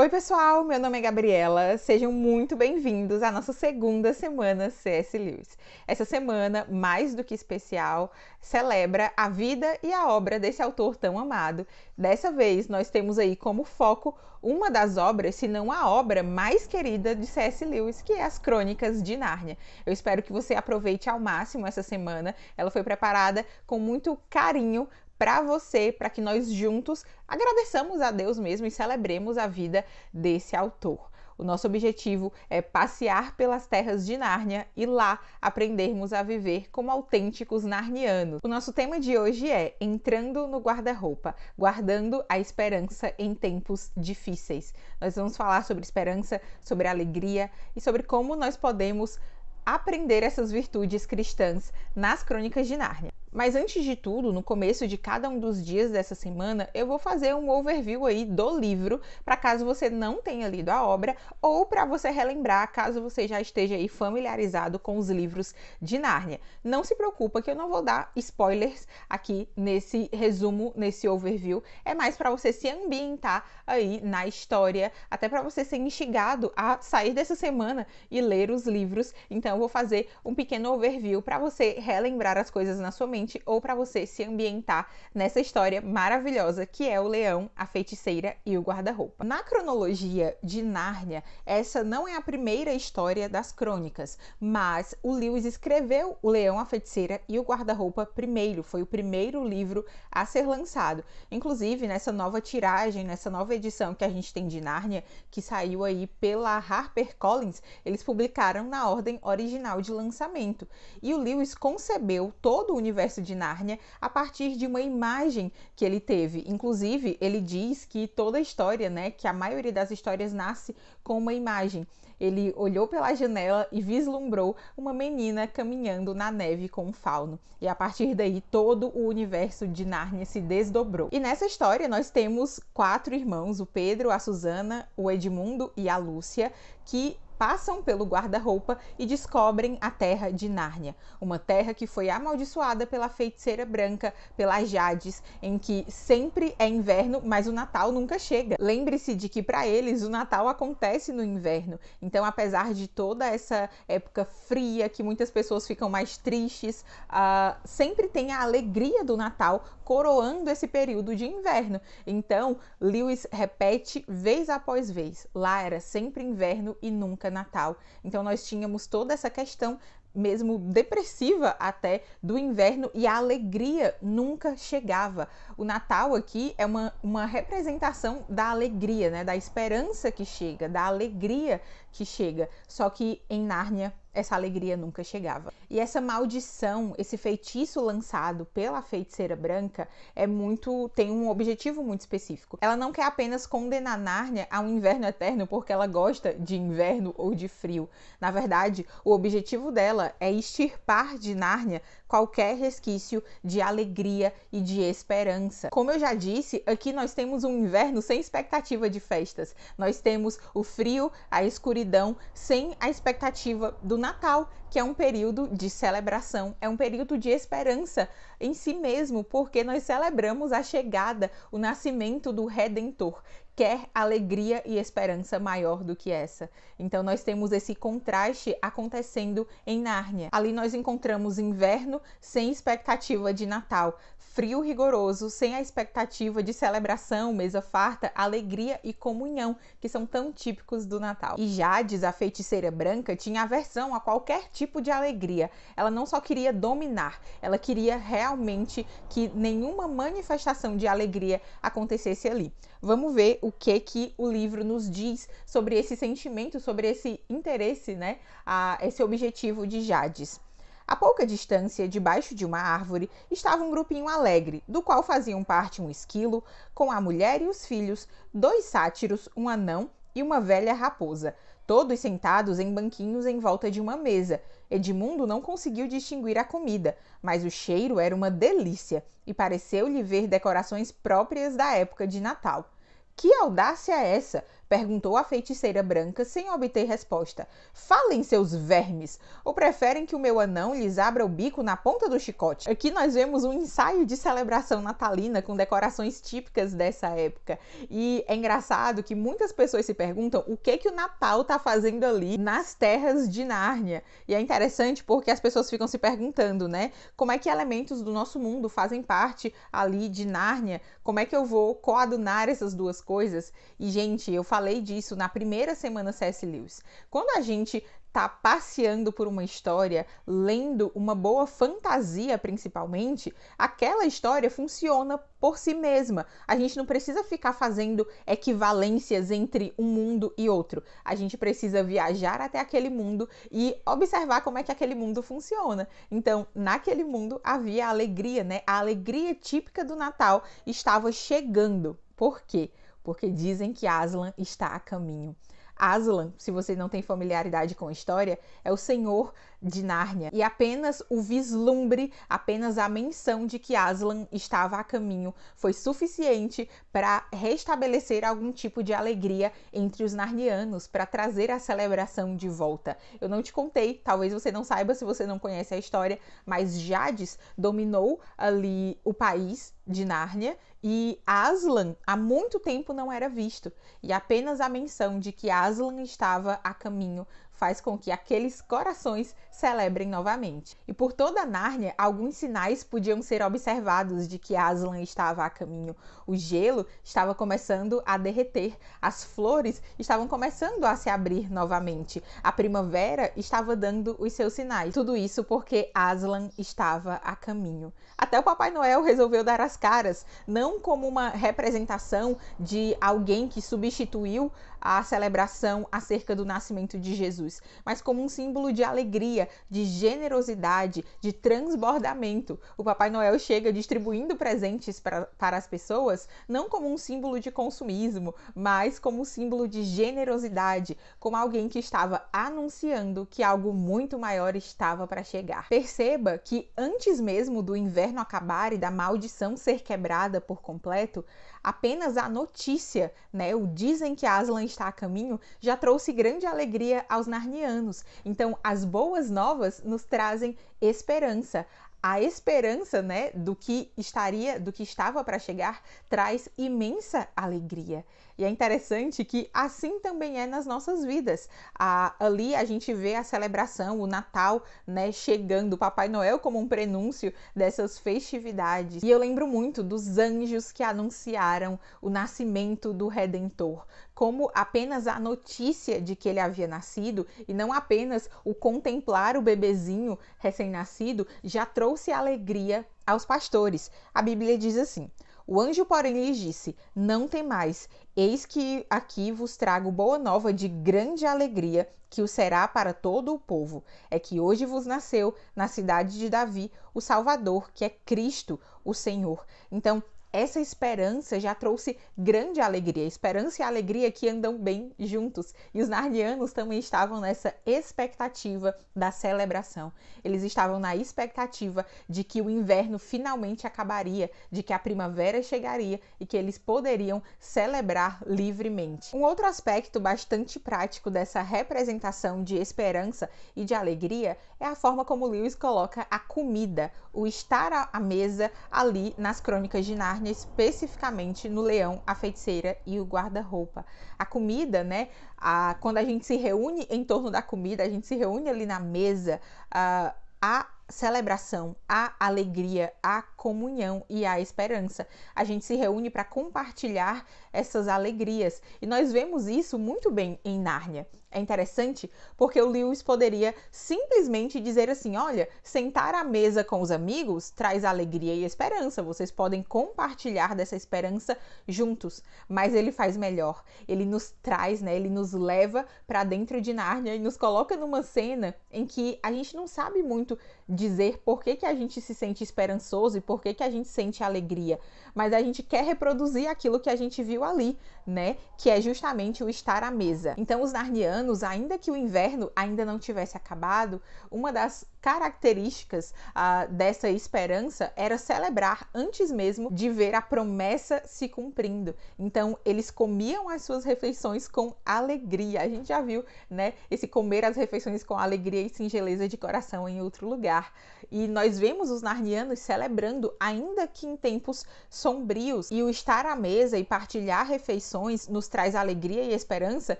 Oi, pessoal, meu nome é Gabriela. Sejam muito bem-vindos à nossa segunda semana C.S. Lewis. Essa semana, mais do que especial, celebra a vida e a obra desse autor tão amado. Dessa vez, nós temos aí como foco uma das obras, se não a obra mais querida de C.S. Lewis, que é as Crônicas de Nárnia. Eu espero que você aproveite ao máximo essa semana. Ela foi preparada com muito carinho para você, para que nós juntos agradeçamos a Deus mesmo e celebremos a vida desse autor. O nosso objetivo é passear pelas terras de Nárnia e lá aprendermos a viver como autênticos narnianos. O nosso tema de hoje é Entrando no Guarda-Roupa Guardando a Esperança em Tempos Difíceis. Nós vamos falar sobre esperança, sobre alegria e sobre como nós podemos aprender essas virtudes cristãs nas Crônicas de Nárnia. Mas antes de tudo, no começo de cada um dos dias dessa semana, eu vou fazer um overview aí do livro, para caso você não tenha lido a obra ou para você relembrar, caso você já esteja aí familiarizado com os livros de Nárnia. Não se preocupa que eu não vou dar spoilers aqui nesse resumo, nesse overview. É mais para você se ambientar aí na história, até para você ser instigado a sair dessa semana e ler os livros. Então eu vou fazer um pequeno overview para você relembrar as coisas na sua mente ou para você se ambientar nessa história maravilhosa que é o leão, a feiticeira e o guarda-roupa. Na cronologia de Nárnia, essa não é a primeira história das crônicas, mas o Lewis escreveu O Leão, a Feiticeira e o Guarda-roupa primeiro, foi o primeiro livro a ser lançado. Inclusive, nessa nova tiragem, nessa nova edição que a gente tem de Nárnia, que saiu aí pela HarperCollins, eles publicaram na ordem original de lançamento. E o Lewis concebeu todo o universo universo de Nárnia a partir de uma imagem que ele teve. Inclusive, ele diz que toda a história, né, que a maioria das histórias nasce com uma imagem. Ele olhou pela janela e vislumbrou uma menina caminhando na neve com um fauno. E a partir daí, todo o universo de Nárnia se desdobrou. E nessa história, nós temos quatro irmãos: o Pedro, a Susana, o Edmundo e a Lúcia, que passam pelo guarda-roupa e descobrem a terra de Nárnia, uma terra que foi amaldiçoada pela feiticeira branca, pelas Jades, em que sempre é inverno, mas o Natal nunca chega. Lembre-se de que para eles o Natal acontece no inverno. Então, apesar de toda essa época fria, que muitas pessoas ficam mais tristes, uh, sempre tem a alegria do Natal coroando esse período de inverno. Então, Lewis repete vez após vez: lá era sempre inverno e nunca época natal. Então nós tínhamos toda essa questão mesmo depressiva até do inverno e a alegria nunca chegava. O Natal aqui é uma, uma representação da alegria, né, da esperança que chega, da alegria que chega. Só que em Nárnia essa alegria nunca chegava. E essa maldição, esse feitiço lançado pela feiticeira branca é muito tem um objetivo muito específico. Ela não quer apenas condenar Nárnia a um inverno eterno porque ela gosta de inverno ou de frio. Na verdade, o objetivo dela é extirpar de Nárnia qualquer resquício de alegria e de esperança. Como eu já disse, aqui nós temos um inverno sem expectativa de festas. Nós temos o frio, a escuridão, sem a expectativa do Natal, que é um período de celebração, é um período de esperança em si mesmo, porque nós celebramos a chegada, o nascimento do Redentor, quer alegria e esperança maior do que essa. Então nós temos esse contraste acontecendo em Nárnia. Ali nós encontramos inverno sem expectativa de Natal, frio rigoroso sem a expectativa de celebração, mesa farta, alegria e comunhão, que são tão típicos do Natal. E Jades, a feiticeira branca, tinha aversão a qualquer tipo de alegria. Ela não só queria dominar, ela queria realmente que nenhuma manifestação de alegria acontecesse ali. Vamos ver o que que o livro nos diz sobre esse sentimento, sobre esse interesse, né? A esse objetivo de Jades. A pouca distância, debaixo de uma árvore, estava um grupinho alegre, do qual faziam parte um esquilo, com a mulher e os filhos, dois sátiros, um anão e uma velha raposa, todos sentados em banquinhos em volta de uma mesa, Edmundo não conseguiu distinguir a comida, mas o cheiro era uma delícia e pareceu-lhe ver decorações próprias da época de Natal. Que audácia é essa Perguntou a feiticeira branca sem obter resposta. Falem, seus vermes! Ou preferem que o meu anão lhes abra o bico na ponta do chicote? Aqui nós vemos um ensaio de celebração natalina com decorações típicas dessa época. E é engraçado que muitas pessoas se perguntam o que é que o Natal tá fazendo ali nas terras de Nárnia. E é interessante porque as pessoas ficam se perguntando, né? Como é que elementos do nosso mundo fazem parte ali de Nárnia? Como é que eu vou coadunar essas duas coisas? E, gente, eu falo falei disso na primeira semana C.S. Lewis. Quando a gente tá passeando por uma história, lendo uma boa fantasia principalmente, aquela história funciona por si mesma. A gente não precisa ficar fazendo equivalências entre um mundo e outro. A gente precisa viajar até aquele mundo e observar como é que aquele mundo funciona. Então, naquele mundo havia alegria, né? A alegria típica do Natal estava chegando. Por quê? porque dizem que Aslan está a caminho. Aslan, se você não tem familiaridade com a história, é o senhor de Nárnia. E apenas o vislumbre, apenas a menção de que Aslan estava a caminho foi suficiente para restabelecer algum tipo de alegria entre os narnianos, para trazer a celebração de volta. Eu não te contei, talvez você não saiba se você não conhece a história, mas Jades dominou ali o país de Nárnia e Aslan há muito tempo não era visto, e apenas a menção de que Aslan estava a caminho faz com que aqueles corações celebrem novamente. E por toda Nárnia, alguns sinais podiam ser observados de que Aslan estava a caminho. O gelo estava começando a derreter, as flores estavam começando a se abrir novamente, a primavera estava dando os seus sinais. Tudo isso porque Aslan estava a caminho. Até o Papai Noel resolveu dar as caras, não como uma representação de alguém que substituiu a celebração acerca do nascimento de Jesus, mas como um símbolo de alegria, de generosidade, de transbordamento. O Papai Noel chega distribuindo presentes pra, para as pessoas não como um símbolo de consumismo, mas como um símbolo de generosidade, como alguém que estava anunciando que algo muito maior estava para chegar. Perceba que antes mesmo do inverno acabar e da maldição ser quebrada por completo, Apenas a notícia, né, o dizem que Aslan está a caminho, já trouxe grande alegria aos narnianos. Então, as boas novas nos trazem esperança a esperança, né, do que estaria, do que estava para chegar, traz imensa alegria. E é interessante que assim também é nas nossas vidas. Ah, ali a gente vê a celebração, o Natal, né, chegando, o Papai Noel como um prenúncio dessas festividades. E eu lembro muito dos anjos que anunciaram o nascimento do Redentor como apenas a notícia de que ele havia nascido e não apenas o contemplar o bebezinho recém-nascido já trouxe alegria aos pastores. A Bíblia diz assim: O anjo, porém, lhes disse: Não temais, eis que aqui vos trago boa nova de grande alegria, que o será para todo o povo. É que hoje vos nasceu na cidade de Davi o Salvador, que é Cristo, o Senhor. Então, essa esperança já trouxe grande alegria. Esperança e alegria que andam bem juntos. E os narnianos também estavam nessa expectativa da celebração. Eles estavam na expectativa de que o inverno finalmente acabaria, de que a primavera chegaria e que eles poderiam celebrar livremente. Um outro aspecto bastante prático dessa representação de esperança e de alegria é a forma como Lewis coloca a comida, o estar à mesa ali nas crônicas de Narnia especificamente no leão, a feiticeira e o guarda-roupa. A comida, né? A, quando a gente se reúne em torno da comida, a gente se reúne ali na mesa, a, a celebração, a alegria, a comunhão e a esperança. A gente se reúne para compartilhar essas alegrias e nós vemos isso muito bem em Nárnia. É interessante porque o Lewis poderia simplesmente dizer assim: olha, sentar à mesa com os amigos traz alegria e esperança, vocês podem compartilhar dessa esperança juntos. Mas ele faz melhor, ele nos traz, né, ele nos leva para dentro de Nárnia e nos coloca numa cena em que a gente não sabe muito dizer por que, que a gente se sente esperançoso e por que, que a gente sente alegria, mas a gente quer reproduzir aquilo que a gente viu ali, né, que é justamente o estar à mesa. Então, os narnianos anos, ainda que o inverno ainda não tivesse acabado, uma das características ah, dessa esperança era celebrar antes mesmo de ver a promessa se cumprindo. Então, eles comiam as suas refeições com alegria. A gente já viu, né, esse comer as refeições com alegria e singeleza de coração em outro lugar. E nós vemos os narnianos celebrando, ainda que em tempos sombrios. E o estar à mesa e partilhar refeições nos traz alegria e esperança,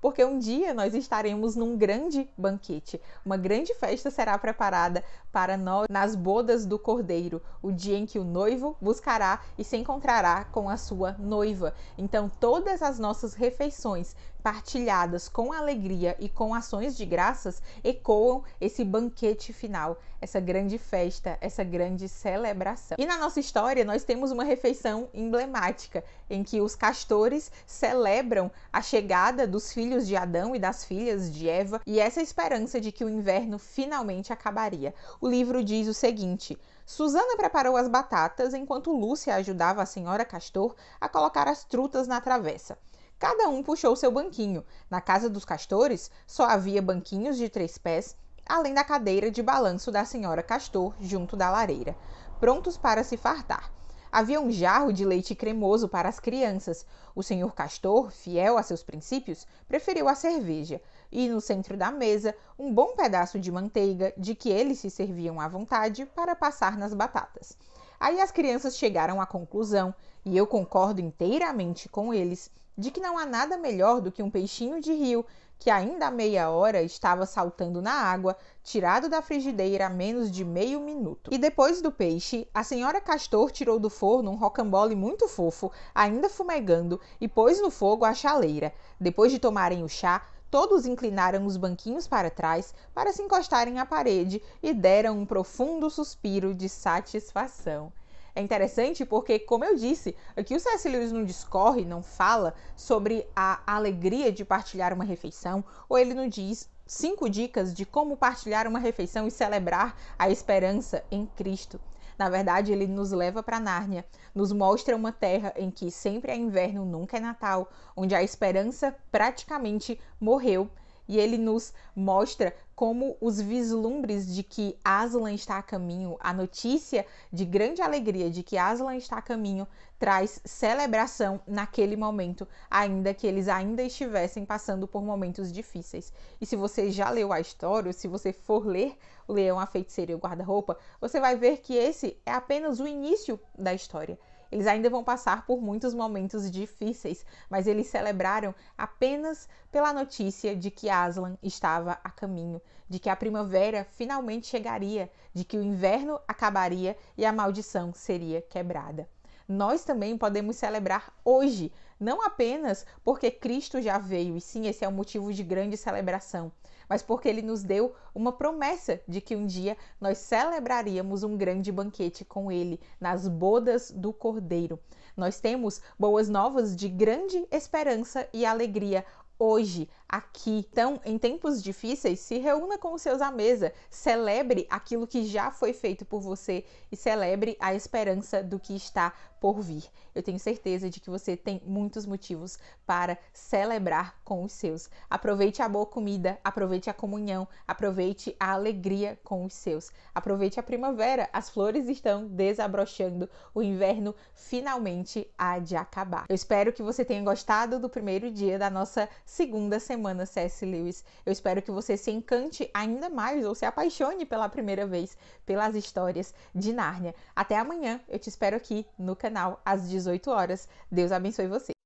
porque um dia nós estaremos num grande banquete. Uma grande festa será preparada preparada para nós nas bodas do cordeiro, o dia em que o noivo buscará e se encontrará com a sua noiva. Então, todas as nossas refeições partilhadas com alegria e com ações de graças, ecoam esse banquete final, essa grande festa, essa grande celebração. E na nossa história, nós temos uma refeição emblemática em que os castores celebram a chegada dos filhos de Adão e das filhas de Eva e essa esperança de que o inverno finalmente acabaria. O livro diz o seguinte. Susana preparou as batatas enquanto Lúcia ajudava a senhora Castor a colocar as trutas na travessa. Cada um puxou seu banquinho. Na casa dos castores só havia banquinhos de três pés, além da cadeira de balanço da senhora Castor junto da lareira, prontos para se fartar. Havia um jarro de leite cremoso para as crianças. O senhor Castor, fiel a seus princípios, preferiu a cerveja. E no centro da mesa, um bom pedaço de manteiga, de que eles se serviam à vontade para passar nas batatas. Aí as crianças chegaram à conclusão e eu concordo inteiramente com eles de que não há nada melhor do que um peixinho de rio que ainda há meia hora estava saltando na água, tirado da frigideira a menos de meio minuto. E depois do peixe, a senhora Castor tirou do forno um rocambole muito fofo, ainda fumegando, e pôs no fogo a chaleira. Depois de tomarem o chá, todos inclinaram os banquinhos para trás para se encostarem à parede e deram um profundo suspiro de satisfação. É interessante porque, como eu disse, aqui o C.S. Lewis não discorre, não fala sobre a alegria de partilhar uma refeição, ou ele não diz cinco dicas de como partilhar uma refeição e celebrar a esperança em Cristo. Na verdade, ele nos leva para Nárnia, nos mostra uma terra em que sempre é inverno, nunca é Natal, onde a esperança praticamente morreu e ele nos mostra como os vislumbres de que Aslan está a caminho, a notícia de grande alegria de que Aslan está a caminho, traz celebração naquele momento, ainda que eles ainda estivessem passando por momentos difíceis. E se você já leu a história, ou se você for ler O Leão, a Feiticeira e o Guarda-Roupa, você vai ver que esse é apenas o início da história. Eles ainda vão passar por muitos momentos difíceis, mas eles celebraram apenas pela notícia de que Aslan estava a caminho, de que a primavera finalmente chegaria, de que o inverno acabaria e a maldição seria quebrada nós também podemos celebrar hoje, não apenas porque Cristo já veio, e sim, esse é um motivo de grande celebração, mas porque ele nos deu uma promessa de que um dia nós celebraríamos um grande banquete com ele nas bodas do Cordeiro. Nós temos boas novas de grande esperança e alegria hoje, aqui. Então, em tempos difíceis, se reúna com os seus à mesa, celebre aquilo que já foi feito por você e celebre a esperança do que está por vir. Eu tenho certeza de que você tem muitos motivos para celebrar com os seus. Aproveite a boa comida, aproveite a comunhão, aproveite a alegria com os seus. Aproveite a primavera, as flores estão desabrochando, o inverno finalmente há de acabar. Eu espero que você tenha gostado do primeiro dia da nossa segunda semana semana C.S. Lewis. Eu espero que você se encante ainda mais ou se apaixone pela primeira vez pelas histórias de Nárnia. Até amanhã, eu te espero aqui no canal às 18 horas. Deus abençoe você.